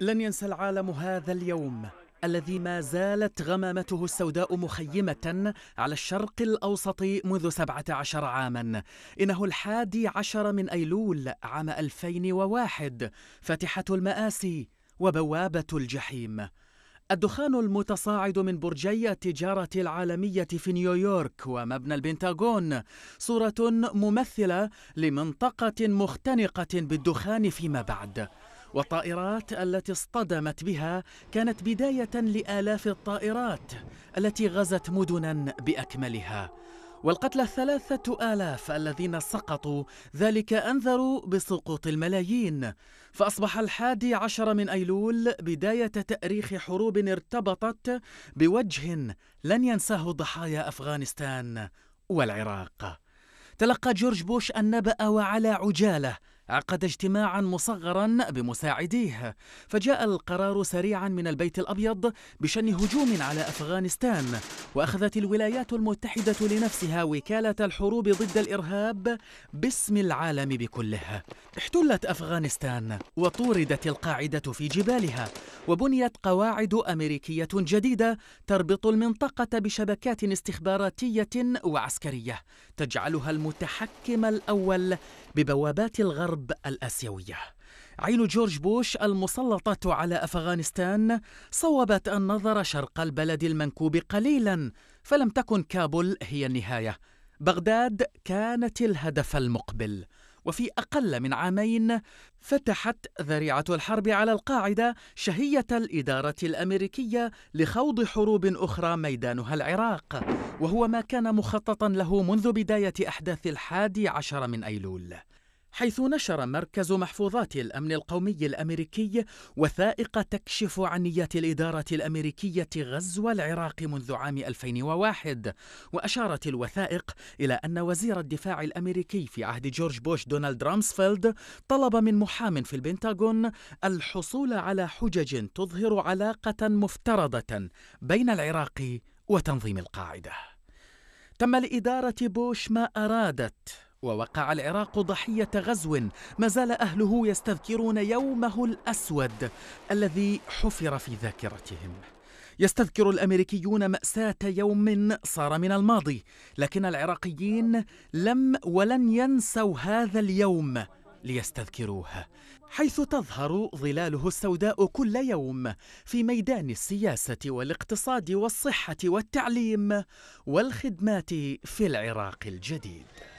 لن ينسى العالم هذا اليوم الذي ما زالت غمامته السوداء مخيمة على الشرق الأوسط منذ 17 عاما إنه الحادي عشر من أيلول عام 2001 فاتحة المآسي وبوابة الجحيم الدخان المتصاعد من برجي التجارة العالمية في نيويورك ومبنى البنتاغون صورة ممثلة لمنطقة مختنقة بالدخان فيما بعد والطائرات التي اصطدمت بها كانت بداية لآلاف الطائرات التي غزت مدنا بأكملها والقتلى الثلاثة آلاف الذين سقطوا ذلك أنذروا بسقوط الملايين فأصبح الحادي عشر من أيلول بداية تأريخ حروب ارتبطت بوجه لن ينساه ضحايا أفغانستان والعراق تلقى جورج بوش النبأ وعلى عجاله عقد اجتماعا مصغرا بمساعديه فجاء القرار سريعا من البيت الأبيض بشن هجوم على أفغانستان وأخذت الولايات المتحدة لنفسها وكالة الحروب ضد الإرهاب باسم العالم بكله احتلت أفغانستان وطوردت القاعدة في جبالها وبنيت قواعد أمريكية جديدة تربط المنطقة بشبكات استخباراتية وعسكرية تجعلها المتحكم الأول ببوابات الغرب الحرب الآسيوية عين جورج بوش المسلطة على أفغانستان صوبت النظر شرق البلد المنكوب قليلا فلم تكن كابول هي النهاية بغداد كانت الهدف المقبل وفي أقل من عامين فتحت ذريعة الحرب على القاعدة شهية الإدارة الأمريكية لخوض حروب أخرى ميدانها العراق وهو ما كان مخططا له منذ بداية أحداث الحادي عشر من أيلول حيث نشر مركز محفوظات الأمن القومي الأمريكي وثائق تكشف عن نيات الإدارة الأمريكية غزو العراق منذ عام 2001 وأشارت الوثائق إلى أن وزير الدفاع الأمريكي في عهد جورج بوش دونالد رامسفيلد طلب من محام في البنتاغون الحصول على حجج تظهر علاقة مفترضة بين العراق وتنظيم القاعده تم لإدارة بوش ما أرادت ووقع العراق ضحية غزو ما زال أهله يستذكرون يومه الأسود الذي حفر في ذاكرتهم يستذكر الامريكيون ماساه يوم صار من الماضي لكن العراقيين لم ولن ينسوا هذا اليوم ليستذكروه حيث تظهر ظلاله السوداء كل يوم في ميدان السياسه والاقتصاد والصحه والتعليم والخدمات في العراق الجديد